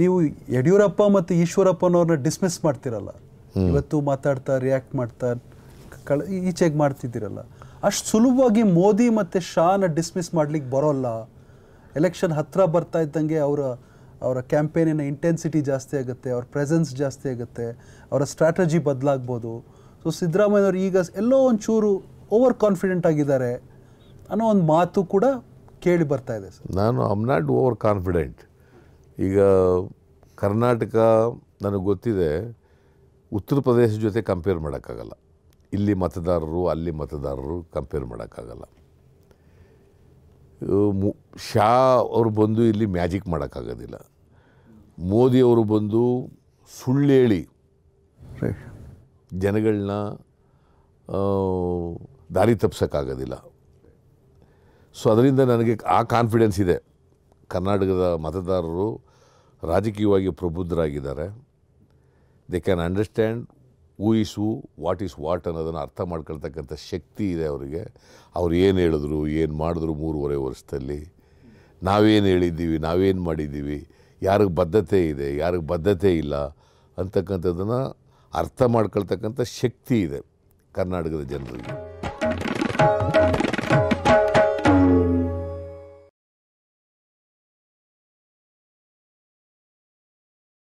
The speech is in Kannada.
ನೀವು ಯಡಿಯೂರಪ್ಪ ಮತ್ತು ಈಶ್ವರಪ್ಪನವ್ರನ್ನ ಡಿಸ್ಮಿಸ್ ಮಾಡ್ತಿರಲ್ಲ ಇವತ್ತು ಮಾತಾಡ್ತಾ ರಿಯಾಕ್ಟ್ ಮಾಡ್ತಾ ಕಳ ಈಚೆಗೆ ಮಾಡ್ತಿದ್ದೀರಲ್ಲ ಅಷ್ಟು ಸುಲಭವಾಗಿ ಮೋದಿ ಮತ್ತು ಶಾನ ಡಿಸ್ಮಿಸ್ ಮಾಡ್ಲಿಕ್ಕೆ ಬರೋಲ್ಲ ಎಲೆಕ್ಷನ್ ಹತ್ತಿರ ಬರ್ತಾ ಇದ್ದಂಗೆ ಅವರ ಅವರ ಕ್ಯಾಂಪೇನಿನ ಇಂಟೆನ್ಸಿಟಿ ಜಾಸ್ತಿ ಆಗುತ್ತೆ ಅವ್ರ ಪ್ರೆಸೆನ್ಸ್ ಜಾಸ್ತಿ ಆಗುತ್ತೆ ಅವರ ಸ್ಟ್ರಾಟಜಿ ಬದಲಾಗ್ಬೋದು ಸೊ ಸಿದ್ದರಾಮಯ್ಯವ್ರು ಈಗ ಎಲ್ಲೋ ಒಂಚೂರು ಓವರ್ ಕಾನ್ಫಿಡೆಂಟ್ ಆಗಿದ್ದಾರೆ ಅನ್ನೋ ಒಂದು ಮಾತು ಕೂಡ ಕೇಳಿ ಬರ್ತಾ ಇದೆ ಸರ್ ನಾನು I am not over confident ಈಗ ಕರ್ನಾಟಕ ನನಗೆ ಗೊತ್ತಿದೆ ಉತ್ತರ ಪ್ರದೇಶ ಜೊತೆ ಕಂಪೇರ್ ಮಾಡೋಕ್ಕಾಗಲ್ಲ ಇಲ್ಲಿ ಮತದಾರರು ಅಲ್ಲಿ ಮತದಾರರು ಕಂಪೇರ್ ಮಾಡೋಕ್ಕಾಗಲ್ಲ ಶಾ ಅವರು ಬಂದು ಇಲ್ಲಿ ಮ್ಯಾಜಿಕ್ ಮಾಡೋಕ್ಕಾಗೋದಿಲ್ಲ ಮೋದಿಯವರು ಬಂದು ಸುಳ್ಳೇಳಿ ಜನಗಳನ್ನ ದಾರಿ ತಪ್ಪಿಸೋಕ್ಕಾಗೋದಿಲ್ಲ ಸೊ ಅದರಿಂದ ನನಗೆ ಆ ಕಾನ್ಫಿಡೆನ್ಸ್ ಇದೆ ಕರ್ನಾಟಕದ ಮತದಾರರು ರಾಜಕೀಯವಾಗಿ ಪ್ರಬುದ್ಧರಾಗಿದ್ದಾರೆ they can understand who is who what is what ಅನ್ನೋದನ್ನು ಅರ್ಥ ಮಾಡ್ಕೊಳ್ತಕ್ಕಂಥ ಶಕ್ತಿ ಇದೆ ಅವರಿಗೆ ಅವ್ರು ಏನು ಹೇಳಿದ್ರು ಏನು ಮಾಡಿದ್ರು ಮೂರುವರೆ ವರ್ಷದಲ್ಲಿ ನಾವೇನು ಹೇಳಿದ್ದೀವಿ ನಾವೇನು ಮಾಡಿದ್ದೀವಿ ಯಾರಿಗೆ ಬದ್ಧತೆ ಇದೆ ಯಾರಿಗೆ ಬದ್ಧತೆ ಇಲ್ಲ ಅಂತಕ್ಕಂಥದ್ದನ್ನು ಅರ್ಥ ಮಾಡ್ಕೊಳ್ತಕ್ಕಂಥ ಶಕ್ತಿ ಇದೆ ಕರ್ನಾಟಕದ ಜನರಿಗೆ